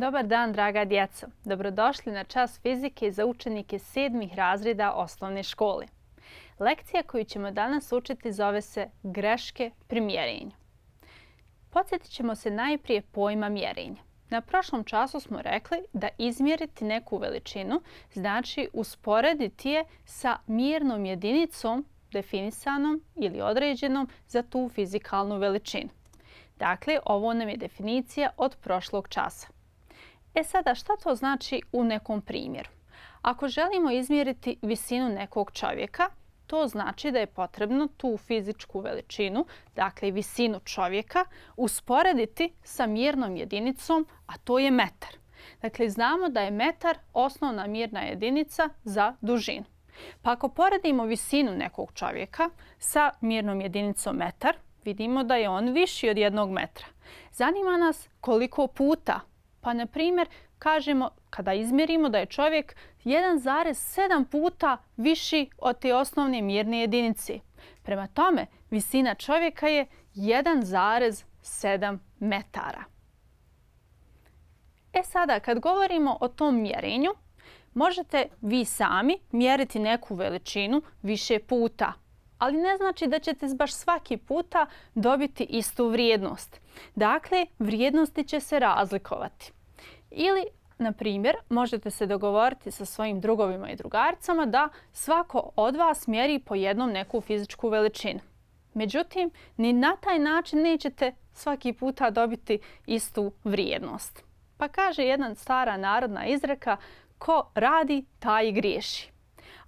Dobar dan, draga djeco. Dobrodošli na čas fizike za učenike sedmih razreda osnovne škole. Lekcija koju ćemo danas učiti zove se greške pri mjerenju. Podsjetit ćemo se najprije pojma mjerenja. Na prošlom času smo rekli da izmjeriti neku veličinu znači usporediti je sa mjernom jedinicom definisanom ili određenom za tu fizikalnu veličinu. Dakle, ovo nam je definicija od prošlog časa. E sada, šta to znači u nekom primjeru? Ako želimo izmjeriti visinu nekog čovjeka, to znači da je potrebno tu fizičku veličinu, dakle visinu čovjeka, usporediti sa mjernom jedinicom, a to je metar. Dakle, znamo da je metar osnovna mjerna jedinica za dužinu. Pa ako poredimo visinu nekog čovjeka sa mjernom jedinicom metar, vidimo da je on viši od jednog metra. Zanima nas koliko puta Pa, na primjer, kažemo, kada izmjerimo da je čovjek 1,7 puta viši od te osnovne mjerne jedinice. Prema tome, visina čovjeka je 1,7 metara. E sada, kad govorimo o tom mjerenju, možete vi sami mjeriti neku veličinu više puta. Ali ne znači da ćete baš svaki puta dobiti istu vrijednost – Dakle, vrijednosti će se razlikovati. Ili, na primjer, možete se dogovoriti sa svojim drugovima i drugarcama da svako od vas mjeri po jednom neku fizičku veličinu. Međutim, ni na taj način nećete svaki puta dobiti istu vrijednost. Pa kaže jedna stara narodna izreka, ko radi, taj i griješi.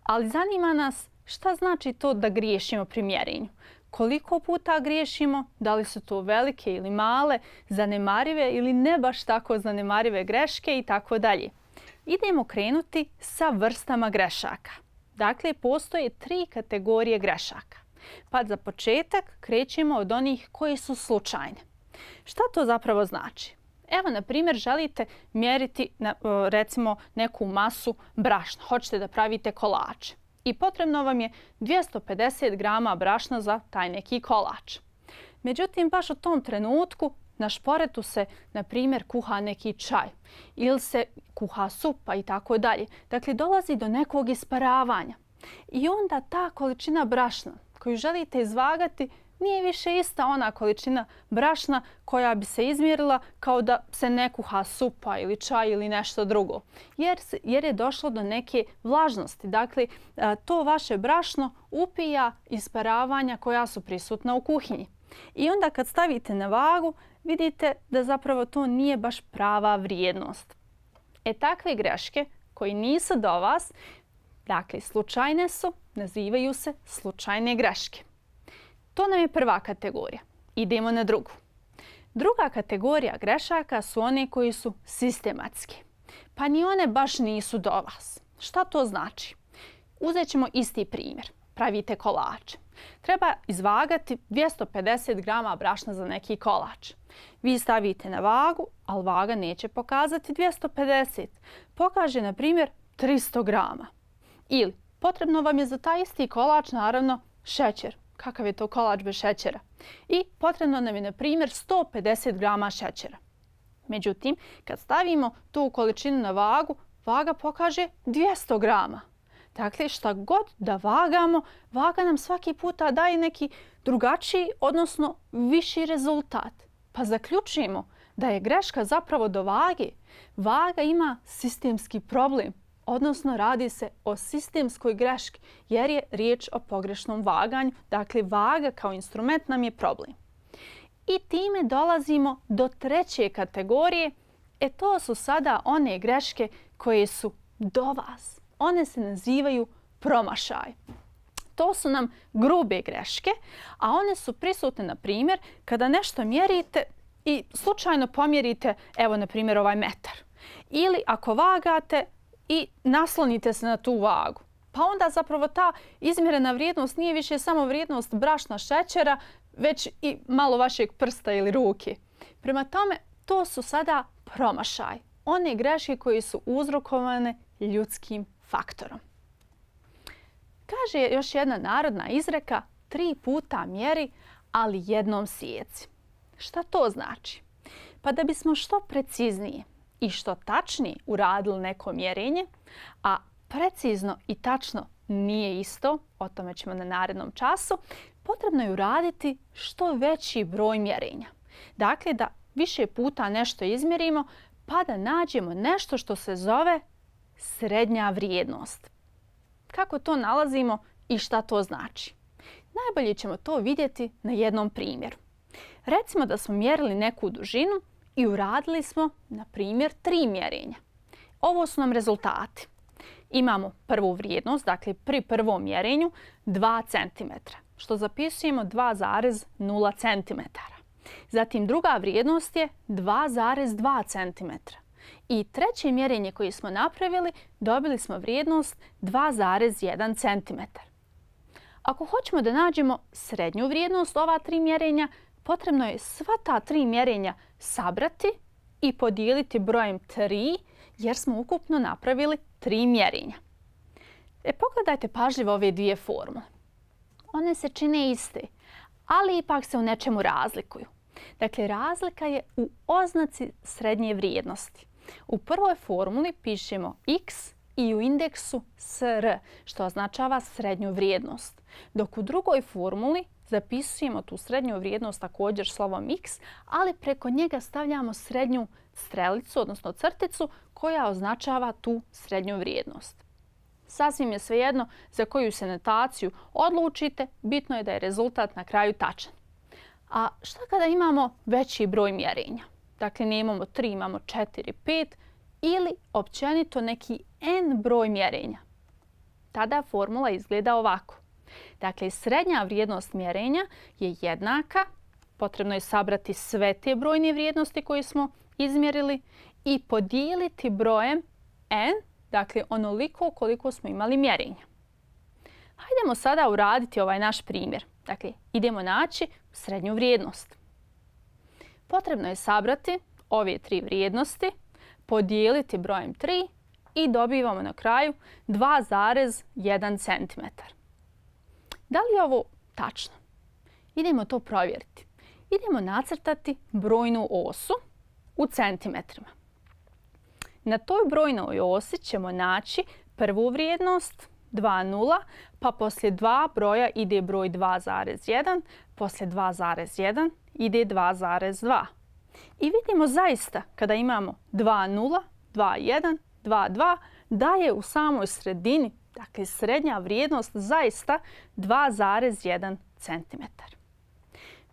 Ali zanima nas šta znači to da griješimo pri mjerenju koliko puta griješimo, da li su to velike ili male, zanemarive ili ne baš tako zanemarive greške i tako dalje. Idemo krenuti sa vrstama grešaka. Dakle, postoje tri kategorije grešaka. Pa za početak krećemo od onih koji su slučajne. Šta to zapravo znači? Evo, na primjer, želite mjeriti recimo, neku masu brašna. Hoćete da pravite kolače i potrebno vam je 250 grama brašna za taj neki kolač. Međutim, baš u tom trenutku na šporetu se, na primjer, kuha neki čaj ili se kuha supa pa i tako dalje. Dakle, dolazi do nekog isparavanja. I onda ta količina brašna koju želite izvagati, nije više ista ona količina brašna koja bi se izmjerila kao da se ne kuha supa ili čaj ili nešto drugo. Jer je došlo do neke vlažnosti. Dakle, to vaše brašno upija isparavanja koja su prisutna u kuhinji. I onda kad stavite na vagu, vidite da zapravo to nije baš prava vrijednost. E takve greške koji nisu do vas, dakle slučajne su, nazivaju se slučajne greške. To nam je prva kategorija. Idemo na drugu. Druga kategorija grešaka su one koji su sistematske. Pa ni one baš nisu do vas. Šta to znači? Uzet ćemo isti primjer. Pravite kolač. Treba izvagati 250 grama brašna za neki kolač. Vi stavite na vagu, ali vaga neće pokazati 250. Pokaže, na primjer, 300 grama. Ili potrebno vam je za taj isti kolač, naravno, šećer, kakav je to kolač bez šećera. I potrebno nam je, na primjer, 150 grama šećera. Međutim, kad stavimo tu količinu na vagu, vaga pokaže 200 grama. Dakle, šta god da vagamo, vaga nam svaki puta daje neki drugačiji, odnosno viši rezultat. Pa zaključimo da je greška zapravo do vage. Vaga ima sistemski problem, odnosno radi se o sistemskoj greški jer je riječ o pogrešnom vaganju, dakle vaga kao instrument nam je problem. I time dolazimo do treće kategorije, e to su sada one greške koje su do vas. One se nazivaju promašaj. To su nam grube greške, a one su prisutne, na primjer, kada nešto mjerite i slučajno pomjerite, evo, na primjer, ovaj metar. Ili ako vagate, i naslonite se na tu vagu. Pa onda zapravo ta izmjerena vrijednost nije više samo vrijednost brašna šećera, već i malo vašeg prsta ili ruke. Prema tome, to su sada promašaj. One greške koje su uzrokovane ljudskim faktorom. Kaže još jedna narodna izreka, tri puta mjeri, ali jednom sjeci. Šta to znači? Pa da bismo što preciznije i što tačnije uradili neko mjerenje, a precizno i tačno nije isto, o tome ćemo na narednom času, potrebno je uraditi što veći broj mjerenja. Dakle, da više puta nešto izmjerimo, pa da nađemo nešto što se zove srednja vrijednost. Kako to nalazimo i šta to znači? Najbolje ćemo to vidjeti na jednom primjeru. Recimo da smo mjerili neku dužinu i uradili smo, na primjer, tri mjerenja. Ovo su nam rezultati. Imamo prvu vrijednost, dakle pri prvom mjerenju, 2 cm, što zapisujemo 2,0 cm. Zatim druga vrijednost je 2,2 cm. I treće mjerenje koje smo napravili, dobili smo vrijednost 2,1 cm. Ako hoćemo da nađemo srednju vrijednost ova tri mjerenja, potrebno je sva ta tri mjerenja sabrati i podijeliti brojem 3 jer smo ukupno napravili tri mjerenja. E, pogledajte pažljivo ove dvije formule. One se čine iste, ali ipak se u nečemu razlikuju. Dakle, razlika je u oznaci srednje vrijednosti. U prvoj formuli pišemo x vrijednosti i u indeksu SR, što označava srednju vrijednost. Dok u drugoj formuli zapisujemo tu srednju vrijednost također slovom x, ali preko njega stavljamo srednju strelicu, odnosno crticu, koja označava tu srednju vrijednost. Sasvim je svejedno za koju se notaciju odlučite, bitno je da je rezultat na kraju tačan. A šta kada imamo veći broj mjerenja? Dakle, ne imamo 3, imamo 4, 5, ili općenito neki n broj mjerenja. Tada formula izgleda ovako. Dakle, srednja vrijednost mjerenja je jednaka, potrebno je sabrati sve te brojne vrijednosti koje smo izmjerili i podijeliti brojem n, dakle onoliko koliko smo imali mjerenja. Hajdemo sada uraditi ovaj naš primjer. Dakle, idemo naći srednju vrijednost. Potrebno je sabrati ove tri vrijednosti, podijeliti brojem 3 i dobivamo na kraju 2,1 cm. Da li je ovo tačno? Idemo to provjeriti. Idemo nacrtati brojnu osu u centimetrima. Na toj brojnoj osi ćemo naći prvu vrijednost, 2,0, pa poslije 2 broja ide broj 2,1, poslije 2,1 ide 2,2. I vidimo zaista kada imamo 2.0, 2.1, 2.2, da je u samoj sredini, dakle srednja vrijednost, zaista 2.1 cm.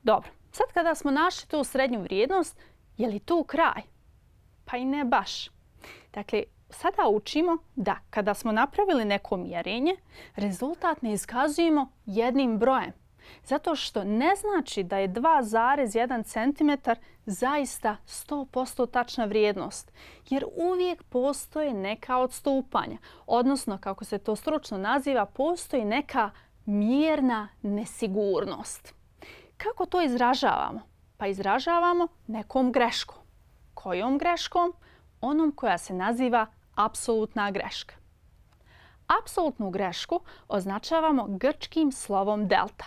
Dobro, sad kada smo našli tu srednju vrijednost, je li tu kraj? Pa i ne baš. Dakle, sada učimo da kada smo napravili neko mjerenje, rezultat ne iskazujemo jednim brojem, 0.1 Zato što ne znači da je 2,1 cm zaista 100% tačna vrijednost, jer uvijek postoje neka odstupanja, odnosno, kako se to stručno naziva, postoji neka mjerna nesigurnost. Kako to izražavamo? Pa izražavamo nekom greškom. Kojom greškom? Onom koja se naziva apsolutna greška. Apsolutnu grešku označavamo grčkim slovom delta.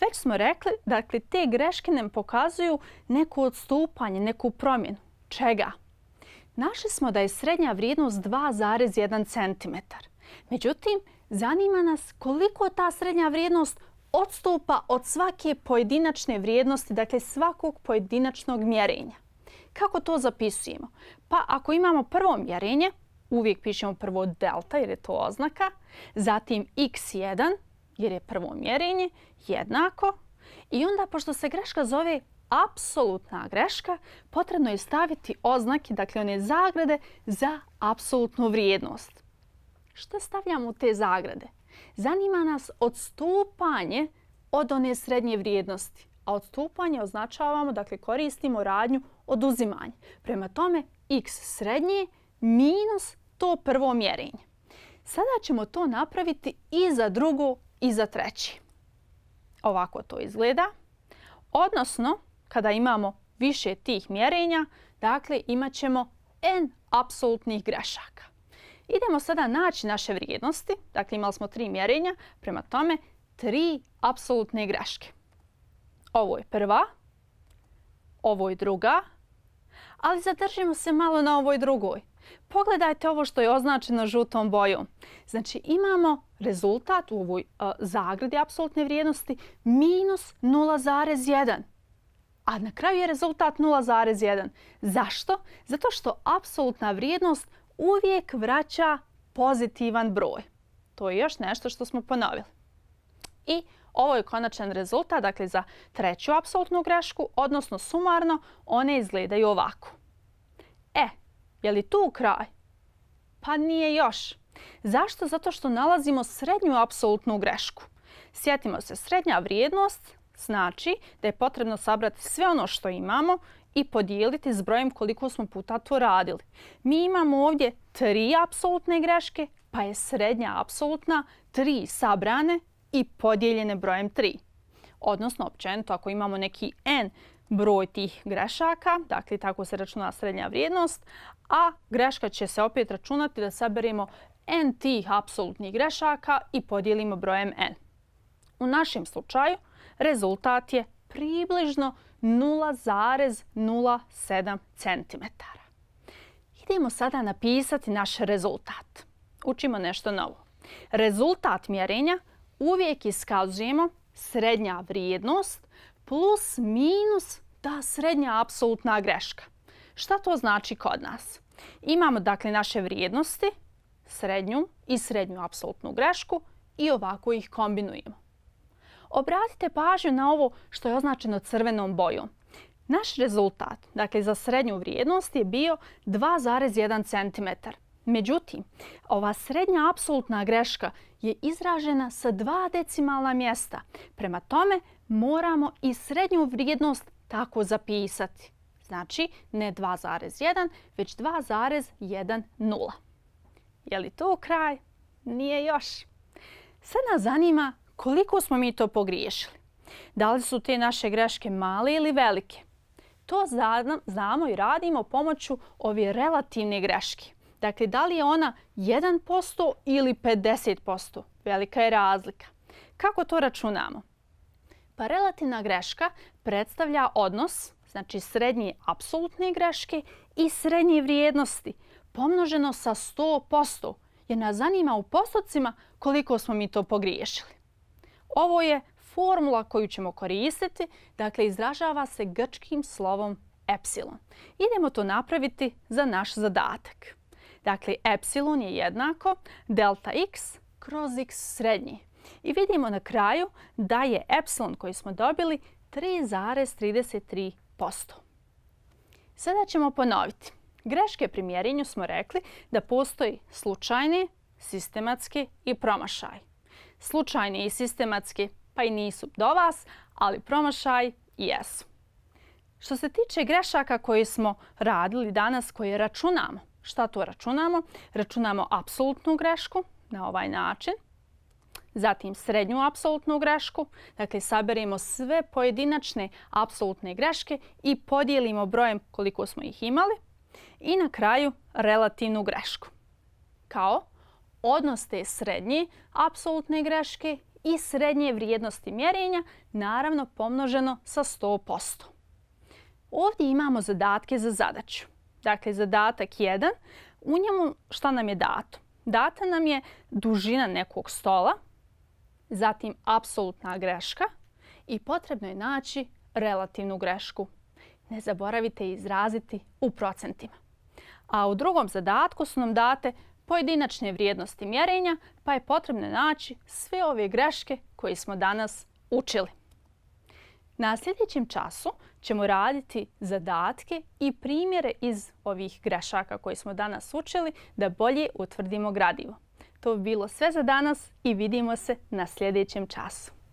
Već smo rekli, dakle, te greške nam pokazuju neko odstupanje, neku promjenu. Čega? Našli smo da je srednja vrijednost 2,1 cm. Međutim, zanima nas koliko ta srednja vrijednost odstupa od svake pojedinačne vrijednosti, dakle svakog pojedinačnog mjerenja. Kako to zapisujemo? Pa ako imamo prvo mjerenje, uvijek pišemo prvo delta jer je to oznaka, zatim x1, jer je prvo mjerenje jednako. I onda, pošto se greška zove apsolutna greška, potrebno je staviti oznake, dakle one zagrade, za apsolutnu vrijednost. Što stavljamo u te zagrade? Zanima nas odstupanje od one srednje vrijednosti. A odstupanje označavamo, dakle koristimo radnju oduzimanje. Prema tome, x srednje minus to prvo mjerenje. Sada ćemo to napraviti i za drugo i za treći. Ovako to izgleda. Odnosno, kada imamo više tih mjerenja, dakle imat ćemo n apsolutnih grešaka. Idemo sada naći naše vrijednosti. Dakle, imali smo tri mjerenja, prema tome tri apsolutne greške. Ovo je prva, ovo je druga, ali zadržimo se malo na ovoj drugoj. Pogledajte ovo što je označeno žutom boju. Znači imamo rezultat u ovoj e, zagradi apsolutne vrijednosti minus 0,1. A na kraju je rezultat 0,1. Zašto? Zato što apsolutna vrijednost uvijek vraća pozitivan broj. To je još nešto što smo ponovili. I ovo je konačan rezultat, dakle za treću apsolutnu grešku, odnosno sumarno, one izgledaju ovako. 0,1. Je li tu kraj? Pa nije još. Zašto? Zato što nalazimo srednju apsolutnu grešku. Sjetimo se, srednja vrijednost znači da je potrebno sabrati sve ono što imamo i podijeliti s brojem koliko smo puta to radili. Mi imamo ovdje tri apsolutne greške, pa je srednja apsolutna tri sabrane i podijeljene brojem 3. Odnosno, općenito, ako imamo neki n broj tih grešaka, dakle tako se računa srednja vrijednost, a greška će se opet računati da saberemo n tih apsolutnih grešaka i podijelimo brojem n. U našem slučaju rezultat je približno 0,07 cm. Idemo sada napisati naš rezultat. Učimo nešto novo. Rezultat mjerenja uvijek iskazujemo srednja vrijednost plus minus ta srednja apsolutna greška. Šta to znači kod nas? Imamo dakle naše vrijednosti, srednju i srednju apsolutnu grešku i ovako ih kombinujemo. Obratite pažnju na ovo što je označeno crvenom bojom. Naš rezultat, dakle za srednju vrijednost, je bio 2,1 cm. Međutim, ova srednja apsolutna greška je izražena sa dva decimalna mjesta. Prema tome, moramo i srednju vrijednost tako zapisati. Znači, ne 2,1, već 2,10. Je li to kraj? Nije još. Sad nas zanima koliko smo mi to pogriješili. Da li su te naše greške male ili velike? To znamo i radimo pomoću ove relativne greške. Dakle, da li je ona 1% ili 50%? Velika je razlika. Kako to računamo? Pa relativna greška predstavlja odnos znači srednje apsolutne greške i srednje vrijednosti pomnoženo sa 100% jer nas zanima u postocima koliko smo mi to pogriješili. Ovo je formula koju ćemo koristiti, dakle izražava se grčkim slovom epsilon. Idemo to napraviti za naš zadatak. Dakle, epsilon je jednako delta x kroz x srednji. I vidimo na kraju da je epsilon koji smo dobili 3,33%. Sada ćemo ponoviti. Greške pri mjerenju smo rekli da postoji slučajne, sistematske i promašaj. Slučajne i sistematske pa i nisu do vas, ali promašaj jesu. Što se tiče grešaka koje smo radili danas, koje računamo, šta to računamo? Računamo apsolutnu grešku na ovaj način zatim srednju apsolutnu grešku. Dakle, saberimo sve pojedinačne apsolutne greške i podijelimo brojem koliko smo ih imali. I na kraju relativnu grešku. Kao odnos te srednje apsolutne greške i srednje vrijednosti mjerenja, naravno pomnoženo sa 100%. Ovdje imamo zadatke za zadaću. Dakle, zadatak 1, u njemu šta nam je dato? Data nam je dužina nekog stola, zatim apsolutna greška i potrebno je naći relativnu grešku. Ne zaboravite izraziti u procentima. A u drugom zadatku su nam date pojedinačne vrijednosti mjerenja, pa je potrebno naći sve ove greške koje smo danas učili. Na sljedećem času ćemo raditi zadatke i primjere iz ovih grešaka koje smo danas učili da bolje utvrdimo gradivo to bilo sve za danas i vidimo se na sljedećem času.